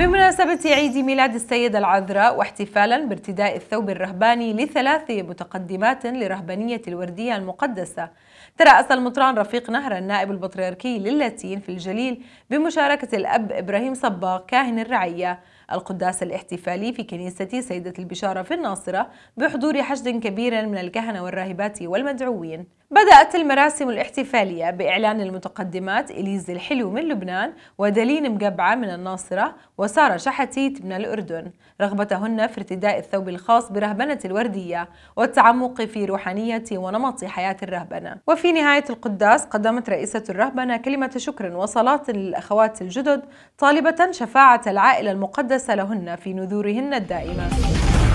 بمناسبة عيد ميلاد السيدة العذراء واحتفالا بارتداء الثوب الرهباني لثلاث متقدمات لرهبانية الوردية المقدسة ترأس المطران رفيق نهر النائب البطريركي للاتين في الجليل بمشاركة الأب إبراهيم صباغ كاهن الرعية القداس الاحتفالي في كنيسة سيدة البشارة في الناصرة بحضور حشد كبير من الكهنة والراهبات والمدعوين بدأت المراسم الاحتفالية بإعلان المتقدمات إليز الحلو من لبنان ودليل مقبعة من الناصرة وسارة شحتيت من الأردن رغبتهن في ارتداء الثوب الخاص برهبنة الوردية والتعمق في روحانية ونمط حياة الرهبنة وفي نهاية القداس قدمت رئيسة الرهبنة كلمة شكر وصلاة للأخوات الجدد طالبة شفاعة العائلة المقدسة مدرسة لهن في نذورهن الدائمة